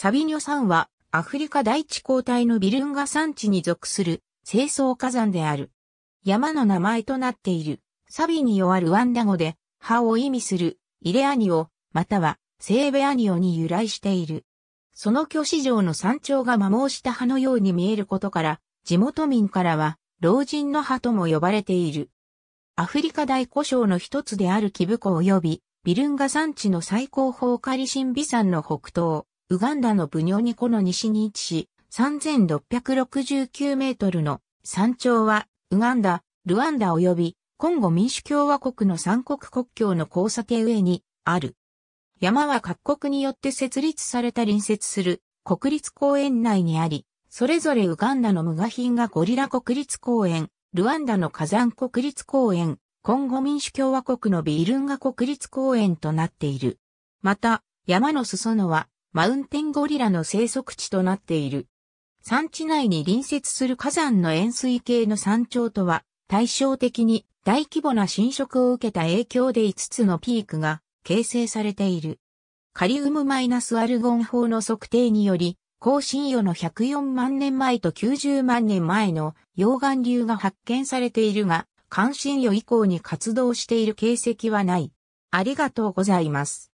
サビニョ山はアフリカ大地交代のビルンガ山地に属する清掃火山である。山の名前となっているサビニョはルワンダ語で葉を意味するイレアニオまたはセーベアニオに由来している。その巨市場の山頂が摩耗した葉のように見えることから地元民からは老人の葉とも呼ばれている。アフリカ大古省の一つであるキブコ及びビルンガ山地の最高峰カリシンビ山の北東。ウガンダのブニョニコの西に位置し、3669メートルの山頂は、ウガンダ、ルワンダ及び、コンゴ民主共和国の三国国境の交差点上にある。山は各国によって設立された隣接する国立公園内にあり、それぞれウガンダのムガヒンガゴリラ国立公園、ルワンダの火山国立公園、コンゴ民主共和国のビールンガ国立公園となっている。また、山の裾野はマウンテンゴリラの生息地となっている。山地内に隣接する火山の塩水系の山頂とは、対照的に大規模な侵食を受けた影響で5つのピークが形成されている。カリウムマイナスアルゴン法の測定により、高深夜の104万年前と90万年前の溶岩流が発見されているが、関心予以降に活動している形跡はない。ありがとうございます。